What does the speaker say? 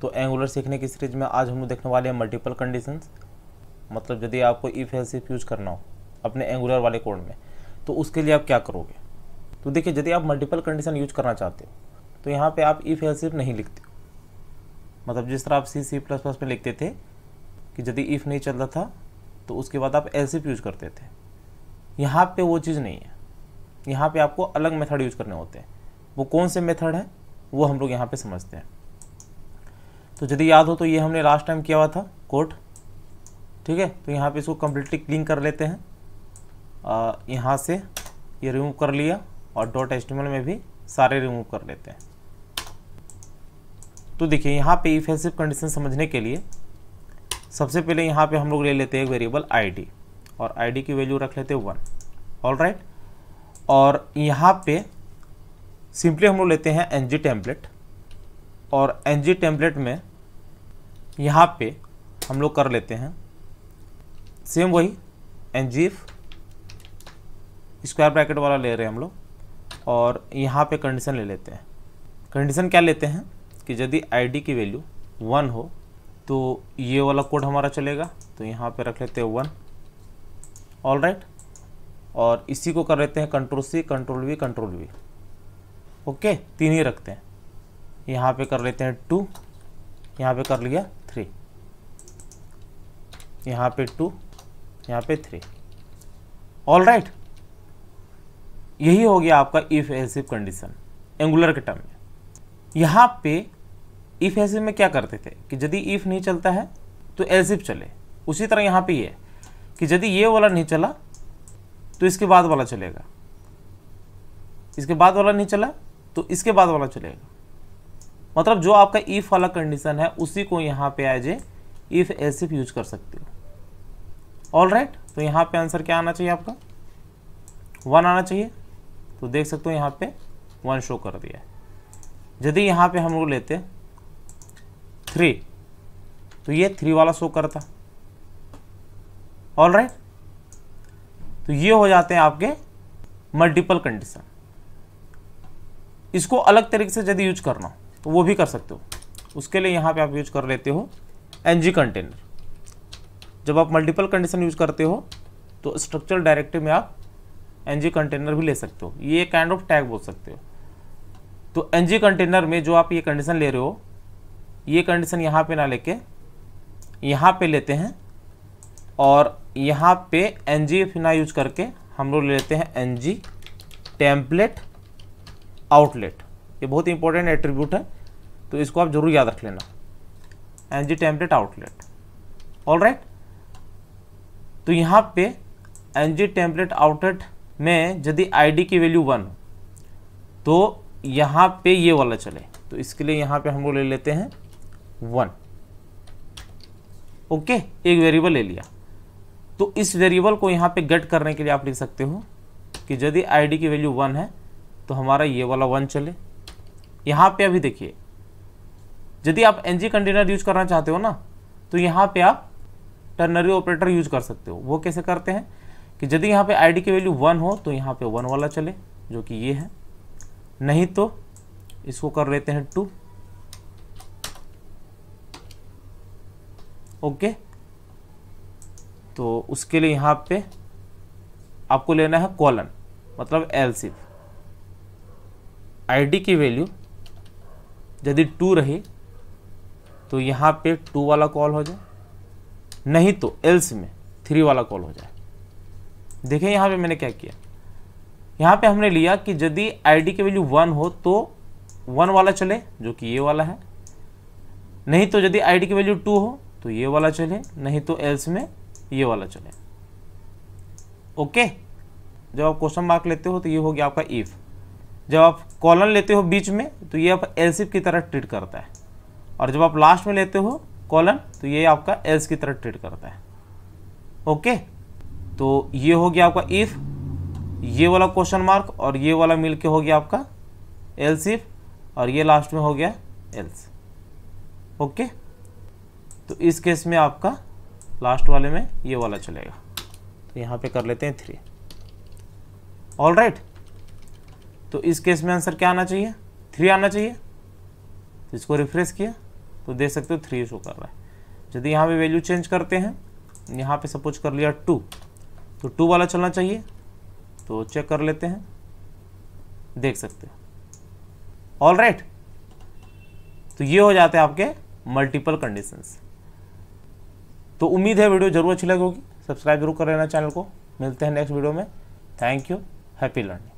तो एंगुलर सीखने की सीरीज में आज हम लोग देखने वाले हैं मल्टीपल कंडीशन मतलब यदि आपको ई सिर्फ यूज करना हो अपने एंगुलर वाले कोड में तो उसके लिए आप क्या करोगे तो देखिए यदि आप मल्टीपल कंडीशन यूज करना चाहते हो तो यहाँ पे आप ई सिर्फ नहीं लिखते हो मतलब जिस तरह आप सी सी प्लस प्लस में लिखते थे कि यदि इफ़ नहीं चल रहा था तो उसके बाद आप एल यूज करते थे यहाँ पे वो चीज़ नहीं है यहाँ पे आपको अलग मेथड यूज करने होते हैं वो कौन से मेथड हैं वो हम लोग यहाँ पे समझते हैं तो यदि याद हो तो ये हमने लास्ट टाइम किया हुआ था कोट ठीक है तो यहाँ पे इसको कम्प्लीटली क्लीन कर लेते हैं यहाँ से ये रिमूव कर लिया और डॉट एस्टिमल में भी सारे रिमूव कर लेते हैं तो देखिए यहाँ पे इफेसिव कंडीशन समझने के लिए सबसे पहले यहाँ पे हम लोग ले लेते हैं वेरिएबल आईडी और आईडी की वैल्यू रख लेते हैं वन ऑल राइट और यहाँ पे सिंपली हम लोग लेते हैं एन जी टेम्पलेट और एन जी टेम्पलेट में यहाँ पे हम लोग कर लेते हैं सेम वही N G F square bracket वाला ले रहे हैं हम लोग और यहाँ पे कंडीशन ले लेते हैं कंडीशन क्या लेते हैं कि यदि आईडी की वैल्यू वन हो तो ये वाला कोड हमारा चलेगा तो यहाँ पे रख लेते हैं वन ऑल राइट और इसी को कर लेते हैं control C control V control V okay तीन ही रखते हैं यहाँ पे कर लेते हैं टू यहाँ पे कर लिया थ्री यहां पे टू यहां पे थ्री ऑल राइट यही हो गया आपका इफ एसिव कंडीशन एंगुलर के टर्म में यहां पे इफ एसिव में क्या करते थे कि यदि इफ नहीं चलता है तो एसिव चले उसी तरह यहां पे ये कि यदि ये वाला नहीं चला तो इसके बाद वाला चलेगा इसके बाद वाला नहीं चला तो इसके बाद वाला चलेगा मतलब जो आपका इफ वाला कंडीशन है उसी को यहाँ पे as a if S if use कर सकते हो ऑल राइट तो यहाँ पे आंसर क्या आना चाहिए आपका वन आना चाहिए तो देख सकते हो यहाँ पे वन शो कर दिया है यदि यहाँ पे हम लोग लेते थ्री तो ये थ्री वाला शो करता ऑल राइट तो ये हो जाते हैं आपके मल्टीपल कंडीशन इसको अलग तरीके से यदि यूज करना हो तो वो भी कर सकते हो उसके लिए यहाँ पे आप यूज कर लेते हो एन जी कंटेनर जब आप मल्टीपल कंडीशन यूज करते हो तो स्ट्रक्चरल डायरेक्टिव में आप एन जी कंटेनर भी ले सकते हो ये काइंड ऑफ टैग बोल सकते हो तो एन जी कंटेनर में जो आप ये कंडीशन ले रहे हो ये कंडीशन यहाँ पे ना लेके यहाँ पे लेते हैं और यहाँ पे एन जी फिना यूज करके हम लोग लेते हैं एन जी टेम्पलेट आउटलेट ये बहुत इंपॉर्टेंट एट्रीब्यूट है तो इसको आप जरूर याद रख लेना N G G template outlet all right तो यहाँ पे एनजी जी टेम्पलेट आउटलेट में यदि आईडी की वैल्यू वन हो तो यहाँ पे ये वाला चले तो इसके लिए यहाँ पे हम लोग ले लेते हैं वन ओके एक वेरिएबल ले लिया तो इस वेरिएबल को यहाँ पे गेट करने के लिए आप लिख सकते हो कि यदि आईडी की वैल्यू वन है तो हमारा ये वाला वन चले यहाँ पे अभी देखिए यदि आप एनजी कंटेनर यूज करना चाहते हो ना तो यहाँ पे आप टर्नरी ऑपरेटर यूज कर सकते हो वो कैसे करते हैं कि यदि यहाँ पे आईडी की वैल्यू वन हो तो यहाँ पे वन वाला चले जो कि ये है नहीं तो इसको कर लेते हैं टू ओके तो उसके लिए यहाँ पे आपको लेना है कॉलन मतलब एल सिफ डी की वैल्यू यदि टू रही तो यहाँ पे टू वाला कॉल हो जाए नहीं तो एल्स में थ्री वाला कॉल हो जाए देखें यहाँ पे मैंने क्या किया यहाँ पे हमने लिया कि यदि आईडी की वैल्यू वन हो तो वन वाला चले जो कि ये वाला है नहीं तो यदि आईडी की वैल्यू टू हो तो ये वाला चले नहीं तो एल्स में ये वाला चले ओके जब आप क्वेश्चन मार्क लेते हो तो ये हो गया आपका इफ़ जब आप कॉलन लेते हो बीच में तो ये आप एल्सिप की तरह ट्रीट करता है और जब आप लास्ट में लेते हो कॉलन तो ये आपका एल्स की तरह ट्रीट करता है ओके तो ये हो गया आपका इफ़ ये वाला क्वेश्चन मार्क और ये वाला मिलके हो गया आपका एल्स इफ और ये लास्ट में हो गया एल्स ओके तो इस केस में आपका लास्ट वाले में ये वाला चलेगा तो यहाँ पे कर लेते हैं थ्री ऑल राइट तो इस केस में आंसर क्या आना चाहिए थ्री आना चाहिए तो इसको रिफ्रेश किया तो देख सकते हो थ्री शो कर रहा है यदि यहाँ पे वैल्यू चेंज करते हैं यहाँ पे सपोज कर लिया टू तो टू वाला चलना चाहिए तो चेक कर लेते हैं देख सकते हो ऑल राइट तो ये हो जाते हैं आपके मल्टीपल कंडीशंस तो उम्मीद है वीडियो जरूर अच्छी लगेगी होगी सब्सक्राइब जरूर कर लेना चैनल को मिलते हैं नेक्स्ट वीडियो में थैंक यू हैप्पी लर्निंग